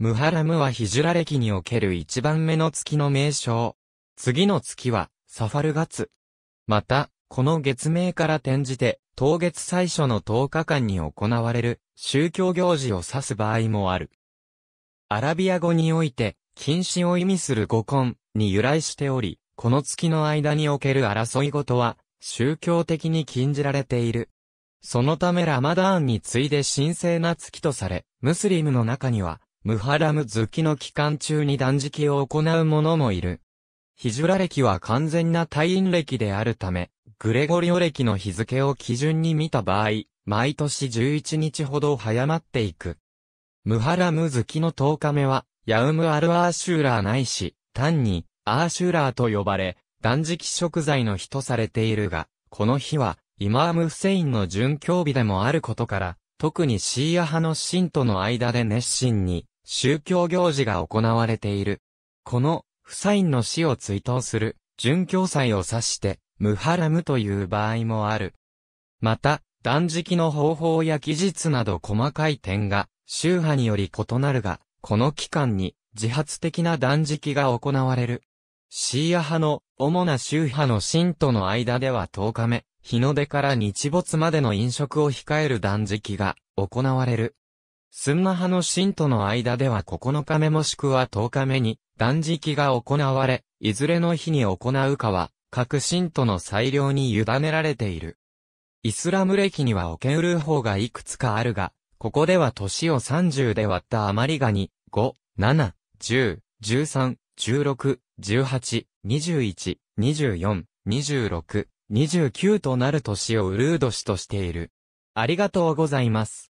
ムハラムはヒジュラ歴における一番目の月の名称。次の月は、サファル月。また、この月名から転じて、当月最初の10日間に行われる、宗教行事を指す場合もある。アラビア語において、禁止を意味する語根に由来しており、この月の間における争い事は、宗教的に禁じられている。そのためラマダーンに次いで神聖な月とされ、ムスリムの中には、ムハラム好きの期間中に断食を行う者もいる。ヒジュラ歴は完全な退院歴であるため、グレゴリオ歴の日付を基準に見た場合、毎年11日ほど早まっていく。ムハラム好きの10日目は、ヤウムアルアーシューラーないし、単に、アーシューラーと呼ばれ、断食食材の日とされているが、この日は、イマーム・フセインの殉教日でもあることから、特にシーア派の信徒の間で熱心に、宗教行事が行われている。この、フサインの死を追悼する、殉教祭を指して、ムハラムという場合もある。また、断食の方法や技術など細かい点が、宗派により異なるが、この期間に、自発的な断食が行われる。シーア派の主な宗派の信徒の間では10日目、日の出から日没までの飲食を控える断食が行われる。スンナ派の信徒の間では9日目もしくは10日目に断食が行われ、いずれの日に行うかは、各信徒の裁量に委ねられている。イスラム歴にはオケウル法がいくつかあるが、ここでは年を30で割った余りがに、5、7、10、13、16、18、21、24、26、29となる年をウルード氏としている。ありがとうございます。